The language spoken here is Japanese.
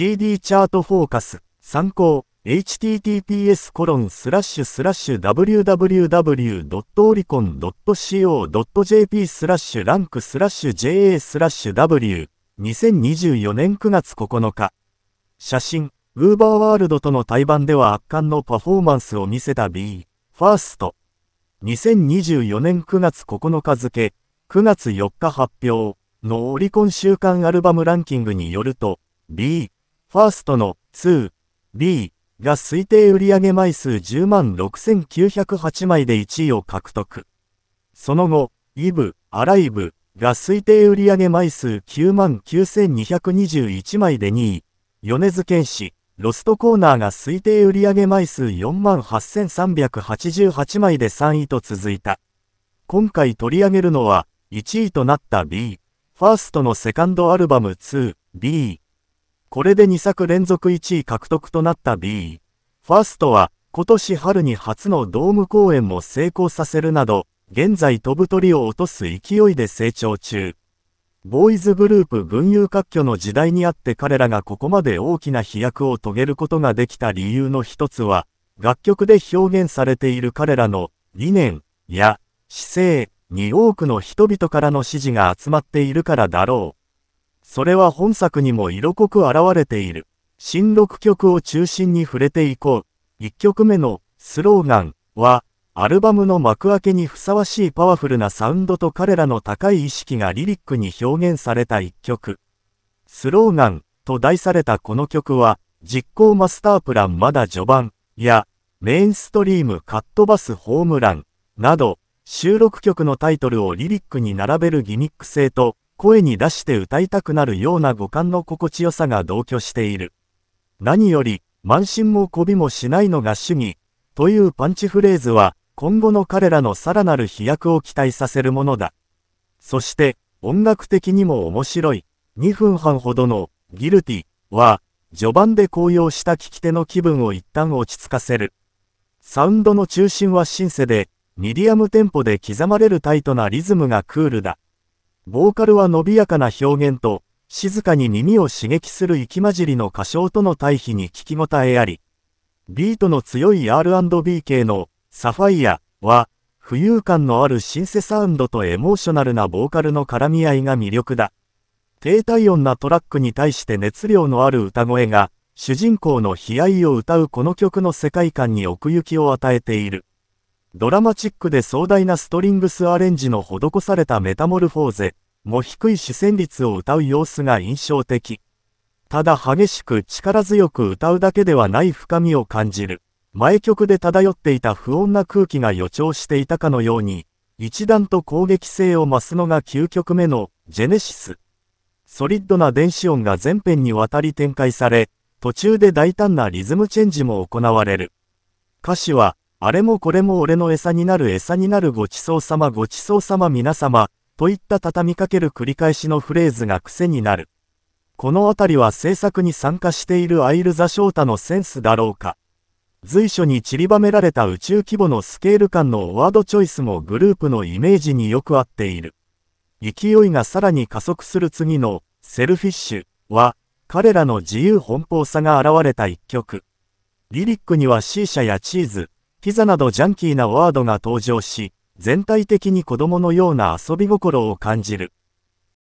CD チャートフォーカス参考 https コロンスラッシュスラッシュ www.oricon.co.jp スラッシュランクスラッシュ JA スラッシュ W 2024年9月9日写真ウーバーワールドとの対バンでは圧巻のパフォーマンスを見せた B ファースト2024年9月9日付9月4日発表のオリコン週間アルバムランキングによると B ファーストの 2B が推定売上枚数10万6908枚で1位を獲得。その後、イブ、アライブが推定売上枚数9万9221枚で2位。米津玄師、ロストコーナーが推定売上枚数4万8388枚で3位と続いた。今回取り上げるのは、1位となった B、ファーストのセカンドアルバム 2B。これで2作連続1位獲得となった B。ファーストは、今年春に初のドーム公演も成功させるなど、現在飛ぶ鳥を落とす勢いで成長中。ボーイズグループ群雄割拠の時代にあって彼らがここまで大きな飛躍を遂げることができた理由の一つは、楽曲で表現されている彼らの理念や姿勢に多くの人々からの支持が集まっているからだろう。それは本作にも色濃く現れている。新6曲を中心に触れていこう。1曲目のスローガンは、アルバムの幕開けにふさわしいパワフルなサウンドと彼らの高い意識がリリックに表現された一曲。スローガンと題されたこの曲は、実行マスタープランまだ序盤や、メインストリームカットバスホームランなど、収録曲のタイトルをリリックに並べるギミック性と、声に出して歌いたくなるような五感の心地よさが同居している。何より、慢心も媚びもしないのが主義、というパンチフレーズは、今後の彼らのさらなる飛躍を期待させるものだ。そして、音楽的にも面白い、2分半ほどの、ギルティは、序盤で高揚した聴き手の気分を一旦落ち着かせる。サウンドの中心はシンセで、ミディアムテンポで刻まれるタイトなリズムがクールだ。ボーカルは伸びやかな表現と、静かに耳を刺激する息混じりの歌唱との対比に聞き応えあり、ビートの強い R&B 系のサファイアは、浮遊感のあるシンセサウンドとエモーショナルなボーカルの絡み合いが魅力だ。低体温なトラックに対して熱量のある歌声が、主人公の悲哀を歌うこの曲の世界観に奥行きを与えている。ドラマチックで壮大なストリングスアレンジの施されたメタモルフォーゼも低い視線率を歌う様子が印象的。ただ激しく力強く歌うだけではない深みを感じる。前曲で漂っていた不穏な空気が予兆していたかのように、一段と攻撃性を増すのが9曲目のジェネシス。ソリッドな電子音が全編にわたり展開され、途中で大胆なリズムチェンジも行われる。歌詞は、あれもこれも俺の餌になる餌になるごちそうさまごちそうさま皆様、といった畳みかける繰り返しのフレーズが癖になる。このあたりは制作に参加しているアイル・ザ・ショータのセンスだろうか。随所に散りばめられた宇宙規模のスケール感のワードチョイスもグループのイメージによく合っている。勢いがさらに加速する次のセルフィッシュは彼らの自由奔放さが現れた一曲。リリックには C 社やチーズ、ピザなどジャンキーなワードが登場し、全体的に子供のような遊び心を感じる。